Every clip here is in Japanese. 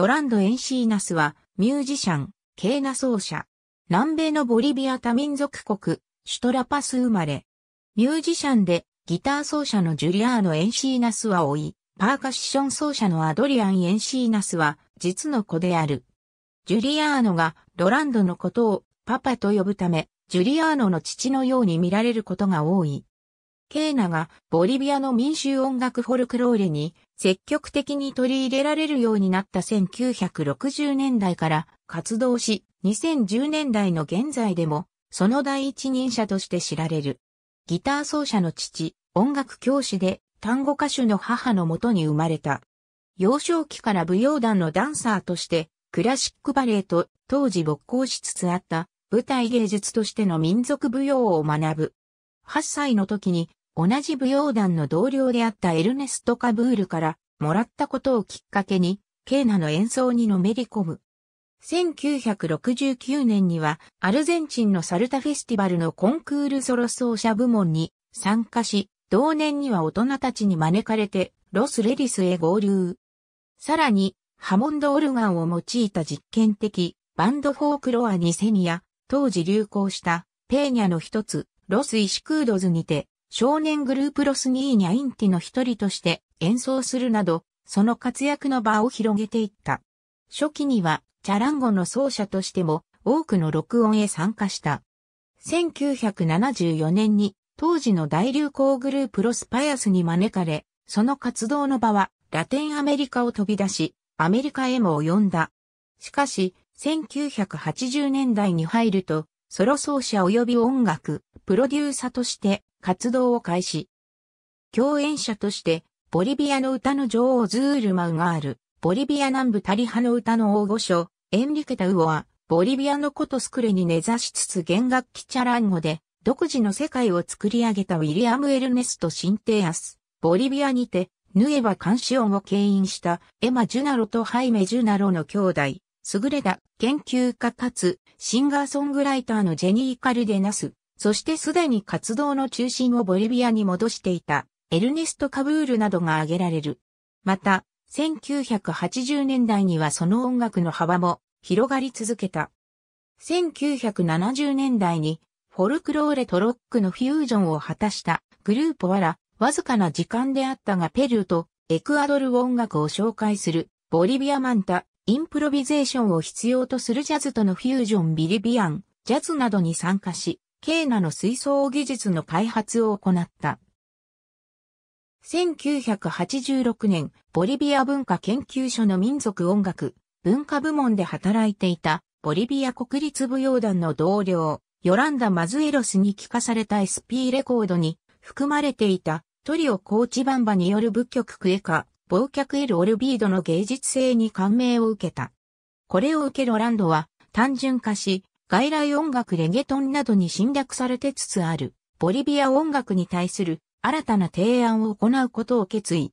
ロランド・エンシーナスは、ミュージシャン、ケナ奏者。南米のボリビア多民族国、シュトラパス生まれ。ミュージシャンで、ギター奏者のジュリアーノ・エンシーナスは老い、パーカッション奏者のアドリアン・エンシーナスは、実の子である。ジュリアーノが、ロランドのことを、パパと呼ぶため、ジュリアーノの父のように見られることが多い。ケーナがボリビアの民衆音楽フォルクローレに積極的に取り入れられるようになった1960年代から活動し、2010年代の現在でもその第一人者として知られる。ギター奏者の父、音楽教師で単語歌手の母のもとに生まれた。幼少期から舞踊団のダンサーとしてクラシックバレエと当時勃興しつつあった舞台芸術としての民族舞踊を学ぶ。8歳の時に同じ舞踊団の同僚であったエルネスト・カブールからもらったことをきっかけに、ケーナの演奏にのめり込む。1969年にはアルゼンチンのサルタフェスティバルのコンクールソロ奏者部門に参加し、同年には大人たちに招かれてロスレリスへ合流。さらに、ハモンドオルガンを用いた実験的バンドフォークロアニセニア、当時流行したペーニャの一つ、ロス・イシクードズにて少年グループロスニーニャインティの一人として演奏するなど、その活躍の場を広げていった。初期には、チャランゴの奏者としても多くの録音へ参加した。1974年に当時の大流行グループロスパヤスに招かれ、その活動の場はラテンアメリカを飛び出し、アメリカへも及んだ。しかし、1980年代に入ると、ソロ奏者及び音楽、プロデューサーとして活動を開始。共演者として、ボリビアの歌の女王ズールマウがある、ボリビア南部タリハの歌の大御所、エンリケタウオは、ボリビアのことスクレに根ざしつつ弦楽器チャランゴで、独自の世界を作り上げたウィリアム・エルネスト・シンテアス、ボリビアにて、ヌエバ・カンシオンを牽引したエマ・ジュナロとハイメ・ジュナロの兄弟、優れた研究家かつシンガーソングライターのジェニー・カルデナス、そしてすでに活動の中心をボリビアに戻していたエルネスト・カブールなどが挙げられる。また、1980年代にはその音楽の幅も広がり続けた。1970年代にフォルクローレとロックのフュージョンを果たしたグループはらわずかな時間であったがペルーとエクアドル音楽を紹介するボリビアマンタ、インプロビゼーションを必要とするジャズとのフュージョンビリビアン、ジャズなどに参加し、ケーナの水槽技術の開発を行った。1986年、ボリビア文化研究所の民族音楽、文化部門で働いていた、ボリビア国立舞踊団の同僚、ヨランダ・マズエロスに聞かされた SP レコードに含まれていた、トリオ・コーチバンバによる仏曲クエカ、忘却エル・オルビードの芸術性に感銘を受けた。これを受けロランドは単純化し、外来音楽レゲトンなどに侵略されてつつある、ボリビア音楽に対する新たな提案を行うことを決意。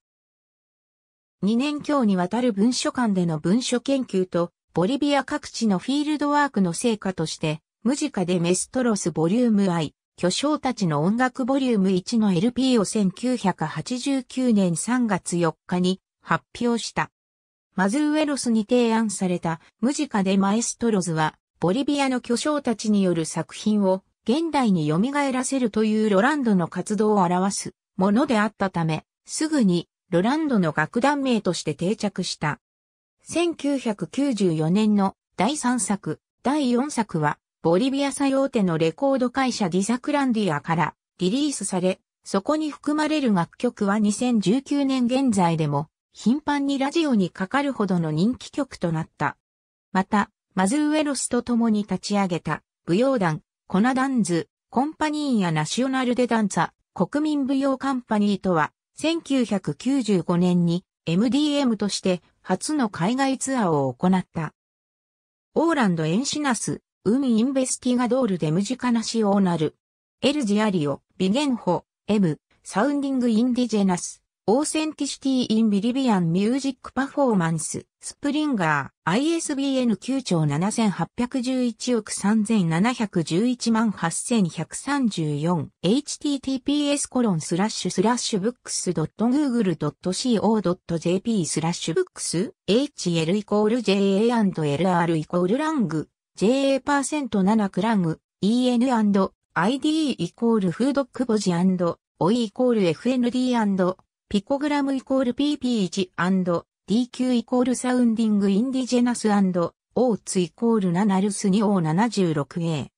2年強にわたる文書館での文書研究と、ボリビア各地のフィールドワークの成果として、ムジカでメストロスボリューム I、巨匠たちの音楽ボリューム1の LP を1989年3月4日に発表した。マズウェロスに提案されたムジカでマエストロズはボリビアの巨匠たちによる作品を現代に蘇らせるというロランドの活動を表すものであったため、すぐにロランドの楽団名として定着した。1994年の第3作、第4作は、ボリビア最大手のレコード会社ディザクランディアからリリースされ、そこに含まれる楽曲は2019年現在でも頻繁にラジオにかかるほどの人気曲となった。また、マズウェロスと共に立ち上げた舞踊団、コナダンズ、コンパニーやナショナルデダンザ、国民舞踊カンパニーとは、1995年に MDM として初の海外ツアーを行った。オーランド・エンシナス、ウミ・インベスティガドールでムジカナシオーナル、エルジアリオ、ビゲンホ、エム、サウンディング・インディジェナス、オーセンティシティ・イン・ビリビアン・ミュージック・パフォーマンス、スプリンガー、ISBN 9兆7811億3711万8134、https コロンスラッシュスラッシュブックス .google.co.jp スラッシュブックス、hl イコール ja&lr イコールラング、ja%7 クラグ、en&id イコールフードクボジおいイコール FND& ピコグラムイコール PP1&DQ イコールサウンディングインディジェナス o 2イコール7ルス 2O76A&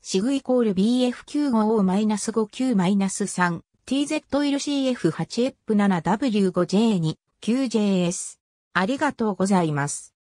シグイコール b f 9 5 o 5 q 3 TZ イル CF8F7W5J2 9JS ありがとうございます。